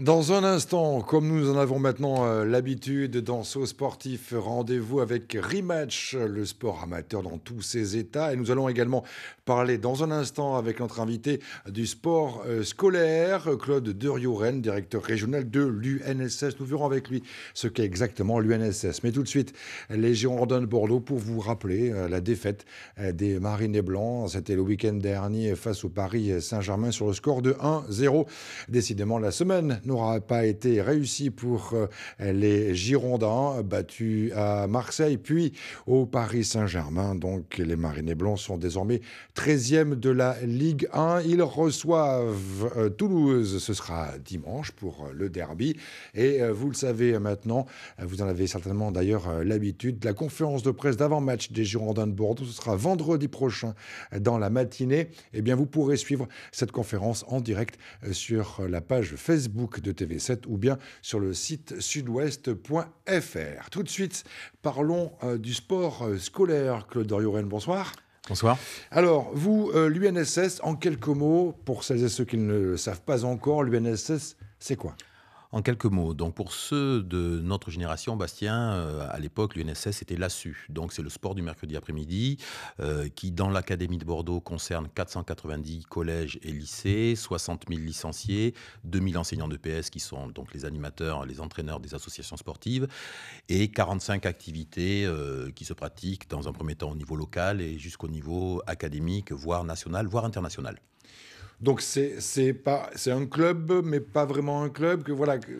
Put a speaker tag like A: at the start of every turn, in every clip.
A: Dans un instant, comme nous en avons maintenant euh, l'habitude dans ce Sportif, rendez-vous avec Rematch, le sport amateur dans tous ses états. Et nous allons également parler dans un instant avec notre invité du sport euh, scolaire, Claude Derioren, directeur régional de l'UNSS. Nous verrons avec lui ce qu'est exactement l'UNSS. Mais tout de suite, les Girondins de Bordeaux pour vous rappeler euh, la défaite des Marinés Blancs. C'était le week-end dernier face au Paris Saint-Germain sur le score de 1-0. Décidément, la semaine n'aura pas été réussi pour euh, les Girondins, battus à Marseille, puis au Paris Saint-Germain. Donc les Marinés Blancs sont désormais 13e de la Ligue 1. Ils reçoivent euh, Toulouse, ce sera dimanche pour euh, le derby. Et vous le savez maintenant, vous en avez certainement d'ailleurs l'habitude, la conférence de presse d'avant-match des Girondins de Bordeaux, ce sera vendredi prochain dans la matinée. Eh bien, vous pourrez suivre cette conférence en direct sur la page Facebook de TV7 ou bien sur le site sudouest.fr. Tout de suite, parlons euh, du sport euh, scolaire. Claude Ren. bonsoir. Bonsoir. Alors, vous, euh, l'UNSS, en quelques mots, pour celles et ceux qui ne le savent pas encore, l'UNSS, c'est quoi en quelques mots,
B: donc pour ceux de notre génération, Bastien, euh, à l'époque, l'UNSS était l'ASU, donc c'est le sport du mercredi après-midi, euh, qui dans l'Académie de Bordeaux concerne 490 collèges et lycées, 60 000 licenciés, 000 enseignants de PS qui sont donc les animateurs, les entraîneurs des associations sportives, et 45 activités euh, qui se pratiquent dans un premier temps au niveau local et jusqu'au niveau académique, voire national, voire international. Donc c'est un club, mais pas vraiment un club que voilà. Que,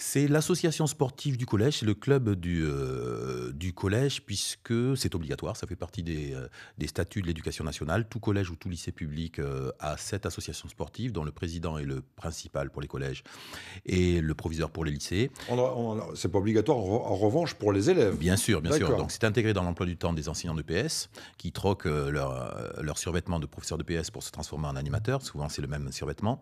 B: c'est l'association sportive du collège, c'est le club du, euh, du collège, puisque c'est obligatoire, ça fait partie euh, des, statuts de l'éducation nationale. Tout collège ou tout lycée public euh, a cette association sportive, dont le président est le principal pour les collèges et le proviseur pour les lycées. C'est pas obligatoire, en, revanche, pour les élèves. Bien sûr, bien sûr. Donc c'est intégré dans l'emploi du temps des enseignants de PS, qui troquent leur, leur survêtement de professeur de PS pour se transformer en animateur. Souvent, c'est le même survêtement,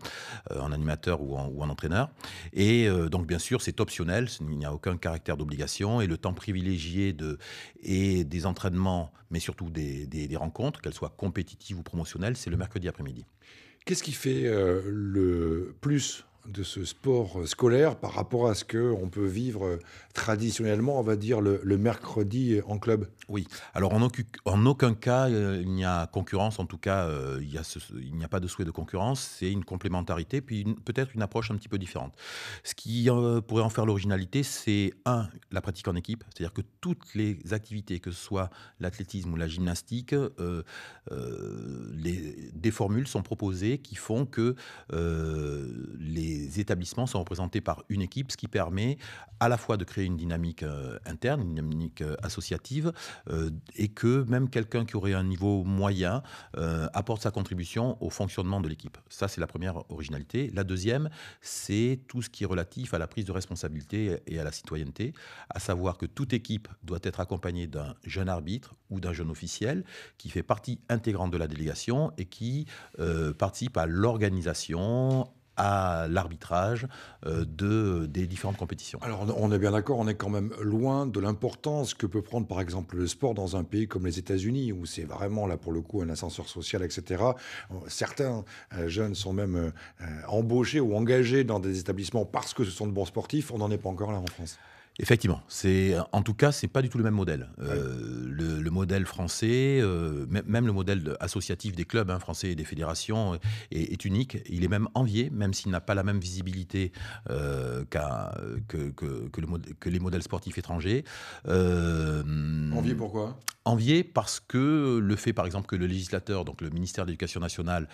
B: en animateur ou en, ou en entraîneur. Et donc, bien sûr, sûr, c'est optionnel, il n'y a aucun caractère d'obligation, et le temps privilégié de, et des entraînements, mais surtout des, rencontres, qu'elles soient compétitives ou promotionnelles, c'est le mercredi après-midi.
A: Qu'est-ce qui fait euh, le plus de ce sport euh, scolaire par rapport à ce qu'on peut vivre euh, traditionnellement, on va dire, le, mercredi euh, en club Oui.
B: Alors, en, en aucun cas, il n'y a concurrence. En tout cas, il, y a il n'y a, pas de souhait de concurrence. C'est une complémentarité, puis peut-être une approche un petit peu différente. Ce qui pourrait en faire l'originalité, c'est, un, la pratique en équipe. C'est-à-dire que toutes les activités, que ce soit l'athlétisme ou la gymnastique, les, des formules sont proposées qui font que les les établissements sont représentés par une équipe, ce qui permet à la fois de créer une dynamique euh, interne, une dynamique euh, associative, euh, et que même quelqu'un qui aurait un niveau moyen apporte sa contribution au fonctionnement de l'équipe. Ça, c'est la première originalité. La deuxième, c'est tout ce qui est relatif à la prise de responsabilité et à la citoyenneté, à savoir que toute équipe doit être accompagnée d'un jeune arbitre ou d'un jeune officiel qui fait partie intégrante de la délégation et qui participe à l'organisation, à l'arbitrage euh, de, des différentes compétitions. Alors on est bien d'accord, on est quand même loin de l'importance que peut prendre par exemple le sport
A: dans un pays comme les États-Unis, où c'est vraiment là pour le coup un ascenseur social, etc. Euh, certains euh, jeunes sont même embauchés ou engagés dans des établissements parce que ce sont de bons sportifs,
B: on n'en est pas encore là en France. Effectivement, c'est en tout cas, c'est pas du tout le même modèle. Euh, le, modèle français, euh, même le modèle associatif des clubs hein, français et des fédérations euh, est, unique. Il est même envié, même s'il n'a pas la même visibilité que, que, les modèles sportifs étrangers. envié pourquoi Envié parce que le fait, par exemple, que le législateur, donc le ministère de l'Éducation nationale,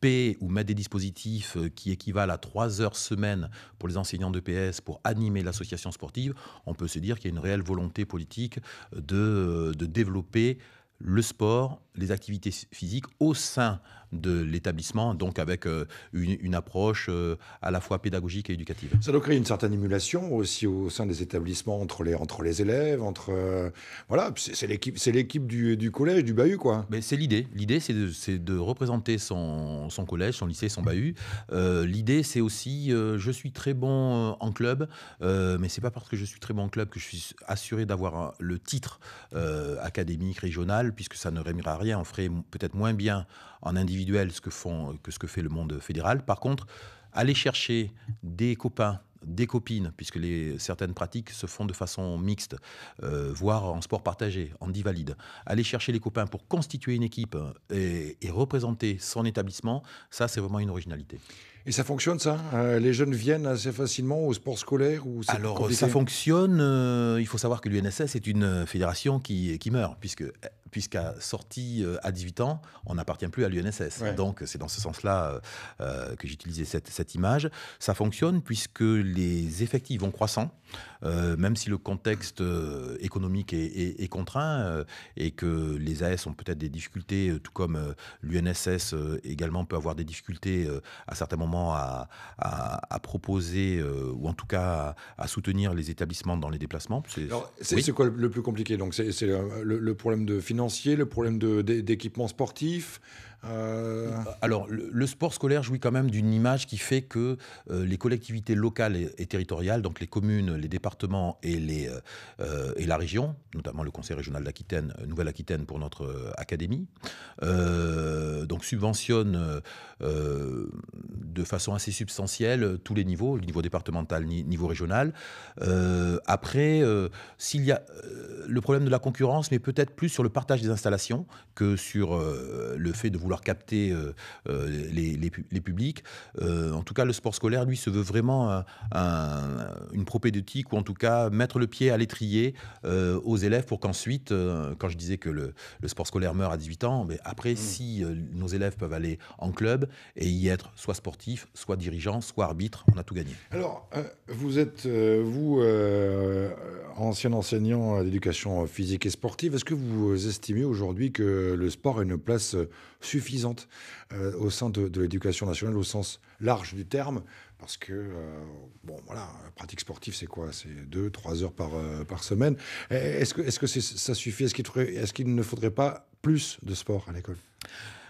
B: paie ou met des dispositifs qui équivalent à trois heures semaine pour les enseignants de PS pour animer l'association sportive, on peut se dire qu'il y a une réelle volonté politique de, euh, de développer le sport, les activités physiques au sein de l'établissement, donc avec euh, une, approche euh, à la fois pédagogique et éducative. Ça
A: doit créer une certaine émulation aussi au sein des établissements entre les, entre les élèves, entre euh,
B: voilà, c'est l'équipe, c'est l'équipe du, du, collège, du bahut quoi. Mais c'est l'idée. L'idée c'est de, de, représenter son, son, collège, son lycée, son bahut. l'idée c'est aussi, je suis très bon en club, mais c'est pas parce que je suis très bon en club que je suis assuré d'avoir le titre académique régional, puisque ça ne rémira rien. On ferait peut-être moins bien en individu ce que, font, que ce que fait le monde fédéral. Par contre, aller chercher des copains des copines, puisque les, certaines pratiques se font de façon mixte, euh, voire en sport partagé, en divalide. Aller chercher les copains pour constituer une équipe euh, et, représenter son établissement, ça c'est vraiment une originalité. Et ça fonctionne ça euh, Les jeunes viennent assez facilement au sport scolaire ou Alors ça fonctionne, il faut savoir que l'UNSS est une fédération qui, qui meurt, puisque puisqu'à sortie euh, à 18 ans, on n'appartient plus à l'UNSS. Donc c'est dans ce sens-là euh, euh, que j'utilisais cette, cette, image. Ça fonctionne puisque les effectifs vont croissant, même si le contexte économique est, contraint et que les AS ont peut-être des difficultés, tout comme l'UNSS également peut avoir des difficultés à certains moments à, proposer ou en tout cas à, soutenir les établissements dans les déplacements. C'est quoi
A: le plus compliqué Donc c'est le, le problème de finance, le problème d'équipement sportif, euh,
B: Alors, le, sport scolaire jouit quand même d'une image qui fait que euh, les collectivités locales et, territoriales, donc les communes, les départements et, euh, la région, notamment le Conseil régional d'Aquitaine, Nouvelle-Aquitaine pour notre académie, donc subventionnent de façon assez substantielle tous les niveaux, le niveau départemental, ni, niveau régional. après, s'il y a le problème de la concurrence, mais peut-être plus sur le partage des installations que sur le fait de vouloir capter euh, euh, les, les, publics. Euh, en tout cas, le sport scolaire, lui, se veut vraiment une propédeutique ou en tout cas mettre le pied à l'étrier aux élèves pour qu'ensuite, quand je disais que le, sport scolaire meurt à 18 ans, mais après, mmh. si nos élèves peuvent aller en club et y être soit sportif, soit dirigeant, soit arbitre, on a tout gagné.
A: Alors, vous êtes, vous, ancien enseignant d'éducation physique et sportive, est-ce que vous estimez aujourd'hui que le sport a une place suffisante euh, au sein de, l'éducation nationale au sens large du terme, parce que, euh, bon, voilà, pratique sportive, c'est quoi C'est deux, trois heures par, euh, par semaine. Est-ce que, est -ce que ça suffit Est-ce qu'il est ne faudrait pas plus de sport à l'école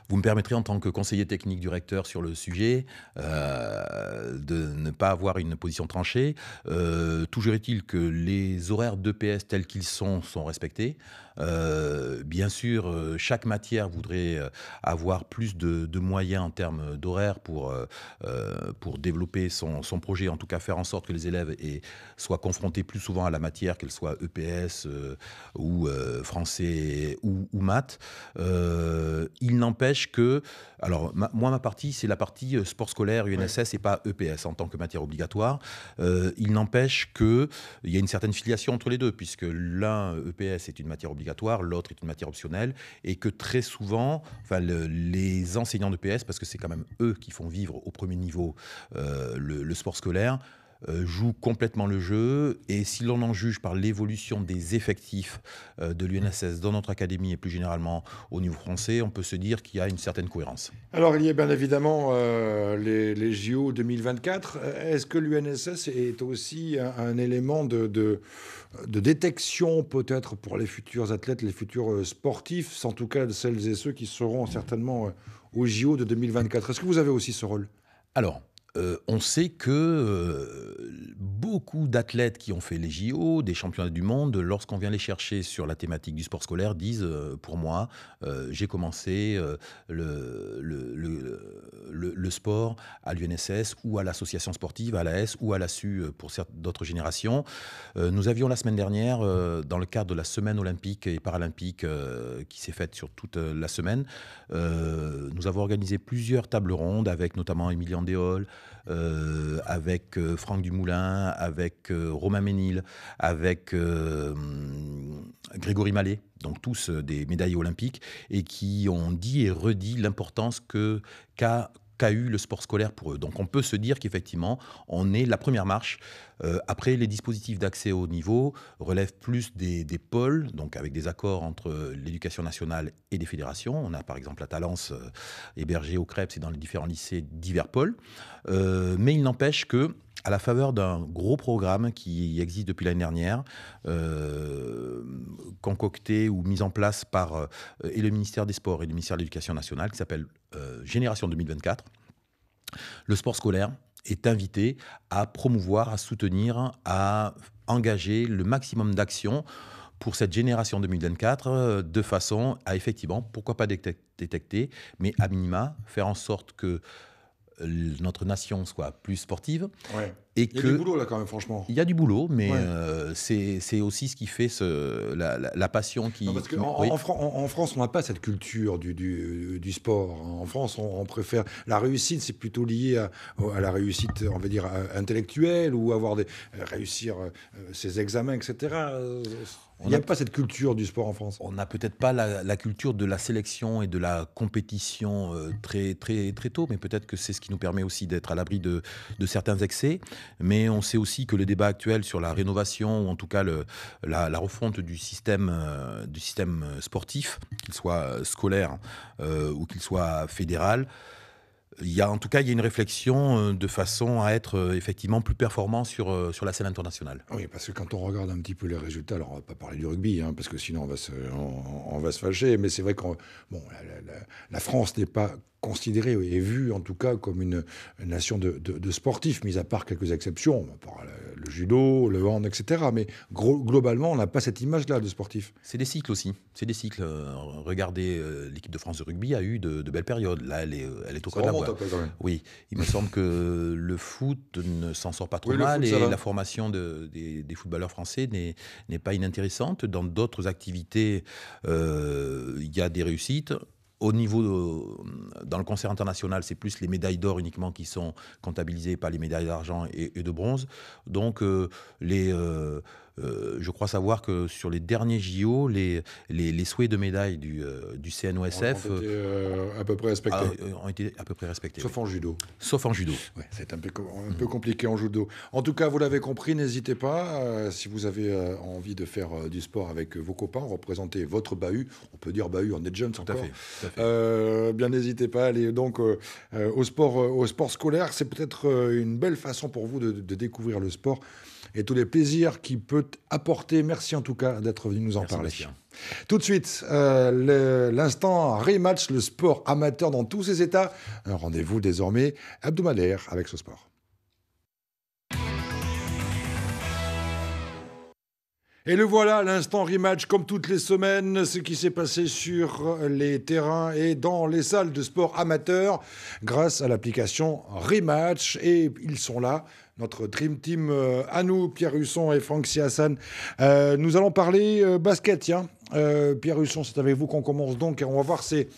B: vous me permettrez, en tant que conseiller technique du recteur sur le sujet, euh, de ne pas avoir une position tranchée. Euh, toujours est-il que les horaires d'EPS tels qu'ils sont sont respectés. Euh, bien sûr, chaque matière voudrait avoir plus de, moyens en termes d'horaires pour, pour développer son, projet, en tout cas faire en sorte que les élèves soient confrontés plus souvent à la matière, qu'elle soit EPS ou français ou, ou maths. il n'empêche que, alors moi ma partie c'est la partie euh, sport scolaire UNSS et pas EPS en tant que matière obligatoire. Euh, il n'empêche que il y a une certaine filiation entre les deux puisque l'un EPS est une matière obligatoire, l'autre est une matière optionnelle et que très souvent, enfin les enseignants d'EPS parce que c'est quand même eux qui font vivre au premier niveau euh, le sport scolaire euh, joue complètement le jeu. Et si l'on en juge par l'évolution des effectifs euh, de l'UNSS dans notre académie et plus généralement au niveau français, on peut se dire qu'il y a une certaine cohérence.
A: Alors il y a bien évidemment euh, les, JO 2024. Est-ce que l'UNSS est aussi un, élément de, détection peut-être pour les futurs athlètes, les futurs sportifs, en tout cas celles et ceux qui seront certainement
B: aux JO de 2024 Est-ce que vous avez aussi ce rôle Alors, euh, on sait que euh, beaucoup d'athlètes qui ont fait les JO, des championnats du monde, lorsqu'on vient les chercher sur la thématique du sport scolaire, disent euh, pour moi, euh, j'ai commencé euh, le, sport à l'UNSS ou à l'association sportive, à la ou à l'ASU pour d'autres générations. nous avions la semaine dernière, dans le cadre de la semaine olympique et paralympique qui s'est faite sur toute la semaine, nous avons organisé plusieurs tables rondes avec notamment Emilien Déol, avec Franck Dumoulin, avec euh, Romain Ménil, avec euh, Grégory Mallet, donc tous euh, des médailles olympiques, et qui ont dit et redit l'importance que qu'a eu le sport scolaire pour eux. Donc on peut se dire qu'effectivement, on est la première marche. après, les dispositifs d'accès au niveau relèvent plus des, pôles, donc avec des accords entre l'éducation nationale et des fédérations. On a par exemple la Talence hébergée au Crêpes et dans les différents lycées divers pôles. mais il n'empêche que à la faveur d'un gros programme qui existe depuis l'année dernière, euh, concocté ou mis en place par euh, et le ministère des Sports et le ministère de l'Éducation nationale, qui s'appelle euh, Génération 2024. Le sport scolaire est invité à promouvoir, à soutenir, à engager le maximum d'actions pour cette génération 2024 de façon à effectivement, pourquoi pas détecter, mais à minima, faire en sorte que notre nation soit plus sportive il y a du boulot
A: là quand même, franchement. Il
B: y a du boulot, mais euh, c'est aussi ce qui fait ce, la, la, passion qui. parce en,
A: France, on n'a pas cette culture du, du, du sport. Hein. En France, on, préfère la réussite, c'est plutôt lié à, à, la réussite, on va dire euh, intellectuelle ou avoir des euh, réussir ses examens, etc. On il n'y a, pas
B: cette culture du sport en France. On n'a peut-être pas la, la, culture de la sélection et de la compétition très, très, très tôt, mais peut-être que c'est ce qui nous permet aussi d'être à l'abri de, de, certains excès mais on sait aussi que le débat actuel sur la rénovation, ou en tout cas la, refonte du système, euh, du système euh, sportif, qu'il soit euh, scolaire ou qu'il soit fédéral, il y a, en tout cas, il y a une réflexion de façon à être effectivement plus performant sur, sur la scène internationale. Oui,
A: parce que quand on regarde un petit peu les résultats, alors on ne va pas parler du rugby, hein, parce que sinon on va se, on, va se fâcher, mais c'est vrai que bon, la France n'est pas considérée et vue en tout cas comme une nation de, sportifs, mis à part quelques exceptions, le, judo, le hand, etc. Mais globalement, on n'a pas cette image-là de sportif.
B: C'est des cycles aussi. C'est des cycles. Euh, regardez, euh, l'équipe de France de rugby a eu de, belles périodes. Là, elle est, elle est au voie. Oui, il me semble que le foot ne s'en sort pas trop mal et la formation des, footballeurs français n'est pas inintéressante. Dans d'autres activités, euh, il y a des réussites au niveau dans le concert international, c'est plus les médailles d'or uniquement qui sont comptabilisées, pas les médailles d'argent et, de bronze. Donc euh, les euh, euh, je crois savoir que sur les derniers JO, les, les, les souhaits de médaille du, euh, du CNOSF
A: euh,
B: ah, ont, été, à peu près respectés. Sauf en judo. Sauf en judo. c'est un, peu, un peu mm. compliqué en judo.
A: En tout cas, vous l'avez compris, n'hésitez pas. si vous avez envie de faire du sport avec vos copains, représenter votre bahut, on peut dire bahut en est tout À fait, tout à fait. bien n'hésitez pas à aller donc au sport au sport scolaire, c'est peut-être une belle façon pour vous de, de, découvrir le sport et tous les plaisirs qui peut apporter. Merci en tout cas d'être venu nous en parler. Tout de suite, euh, l'instant rematch, le sport amateur dans tous ses états. Un rendez-vous désormais hebdomadaire avec ce sport. Et le voilà, l'instant rematch, comme toutes les semaines, ce qui s'est passé sur les terrains et dans les salles de sport amateurs grâce à l'application Rematch. Et ils sont là, notre Dream Team euh, à nous, Pierre Husson et Franck Siassan. Euh, nous allons parler euh, basket, tiens. Pierre Husson, c'est avec vous qu'on commence donc. Et on va voir ces,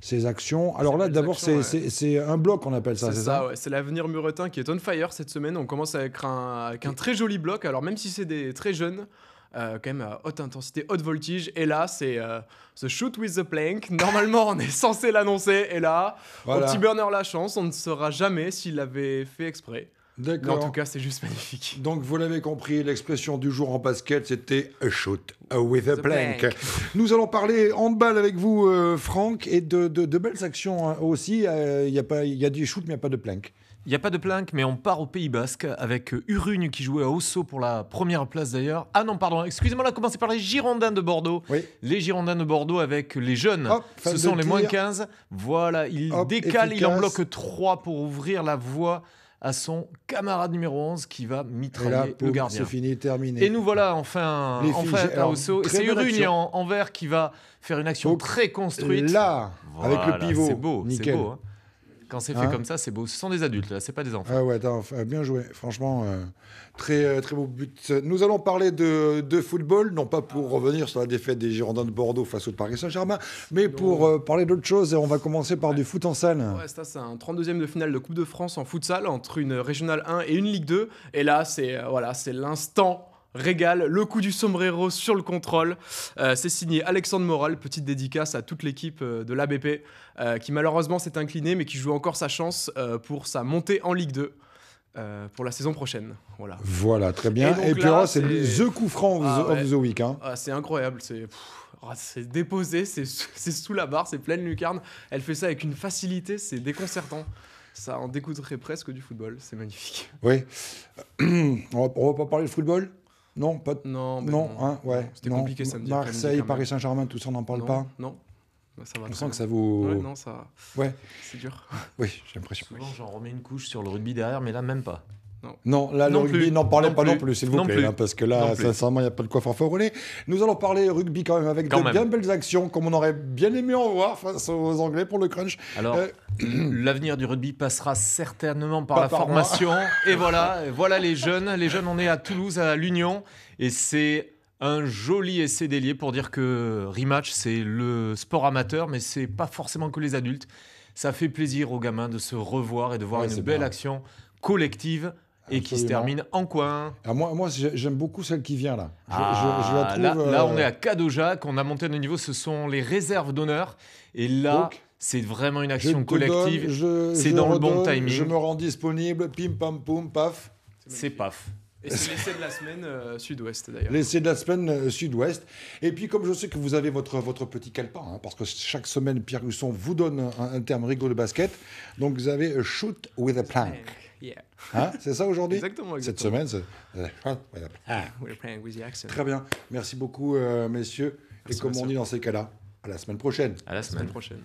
A: ces actions. Alors là, d'abord, c'est un bloc, on appelle ça, c'est ça,
C: C'est l'avenir muretin qui est on fire cette semaine. On commence avec un, avec un très joli bloc. Alors même si c'est des très jeunes, euh, quand même euh, haute intensité, haute voltage Et là, c'est euh, The Shoot with the Plank. Normalement, on est censé l'annoncer. Et là, au petit burner la chance, on ne saura jamais s'il l'avait fait exprès. D'accord. En tout cas, c'est
A: juste magnifique. Donc, vous l'avez compris, l'expression du jour en basket, c'était a shoot with a plank. Nous allons parler handball avec vous, Franck, et de, de, belles actions hein, aussi. Il y, a pas, y a du shoot, mais il n'y a pas de plank
D: n'y a pas de planque, mais on part au Pays Basque avec euh, Urune qui jouait à Osso pour la première place d'ailleurs. Ah non, pardon, excusez-moi, on a commencé par les Girondins de Bordeaux. Oui. Les Girondins de Bordeaux avec les jeunes. Ce sont les moins 15. Voilà, il décale, il en bloque 3 pour ouvrir la voie à son camarade numéro 11 qui va mitrailler le gardien. C'est fini, terminé. Et nous voilà enfin, Les à Osso. Et c'est Urune en, vert qui va faire une action très construite. Là, avec le pivot. C'est beau, c'est beau. Hein. Quand c'est fait hein comme ça, c'est beau. Ce sont des adultes, là, c'est pas des enfants.
A: Ah ouais, ah, bien joué. Franchement, euh, très, euh, très beau but. Nous allons parler de, de, football, non pas pour revenir sur la défaite des Girondins de Bordeaux face au Paris Saint-Germain, mais pour euh, parler d'autre chose. Et on va commencer par du foot en salle. Ouais,
C: ça, c'est un 32e de finale de Coupe de France en futsal entre une régionale 1 et une Ligue 2. Et là, c'est voilà, c'est l'instant régale, le coup du sombrero sur le contrôle. Euh, c'est signé Alexandre Moral, petite dédicace à toute l'équipe euh, de l'ABP, euh, qui malheureusement s'est inclinée, mais qui joue encore sa chance pour sa montée en Ligue 2. pour la saison prochaine. Voilà. Voilà, très bien. Et, puis oh, c'est le Coup Franc ah, of hein. ah, c'est incroyable. C'est ah, déposé, c'est sous la barre, c'est pleine lucarne. Elle fait ça avec une facilité, c'est déconcertant. Ça en découdrait presque du football, c'est magnifique.
A: Oui. on on va pas parler de football non, pas Non, non, Hein, ouais. C'était compliqué samedi. Marseille, Paris-Saint-Germain, tout ça, on n'en parle pas.
D: Non. Bah, ça va on sent que ça vous… Ouais, non, ça. Ouais. C'est dur. oui, j'ai l'impression. Souvent, j'en remets une couche sur le rugby derrière, mais là, même pas. Non. là, le rugby, n'en parlez pas non plus, s'il
A: vous plaît, hein, parce que là, sincèrement, il n'y a pas de quoi rouler Nous allons parler rugby quand même avec de bien belles actions, comme on aurait bien aimé en voir face aux Anglais pour le crunch. Alors, euh,
D: l'avenir du rugby passera certainement par la formation. et voilà, voilà les jeunes. Les jeunes, on est à Toulouse, à l'Union, et c'est un joli essai délié pour dire que rematch, c'est le sport amateur, mais c'est pas forcément que les adultes. Ça fait plaisir aux gamins de se revoir et de voir une belle action collective et qui se termine en coin. Ah, moi, moi j'aime beaucoup celle qui vient là. Ah, là, on euh, est à Cadojac, on a monté nos niveau, ce sont les réserves d'honneur. Et là. c'est vraiment une action
A: collective. C'est dans le bon timing. Je me
C: rends disponible, pim pam poum, paf. C'est paf. Et c'est l'essai de la semaine euh, sud-ouest d'ailleurs. L'essai de la
A: semaine euh, sud-ouest. Et puis comme je sais que vous avez votre, votre petit calepin, hein, parce que chaque semaine Pierre Husson vous donne un, terme rigolo de basket, donc vous avez euh, shoot with a plank. Hein, c'est ça aujourd'hui
C: exactement, Cette semaine, c'est with a With the Très bien.
A: Merci beaucoup messieurs. Et comme on dit dans ces cas-là, à la semaine prochaine. à la semaine
C: prochaine.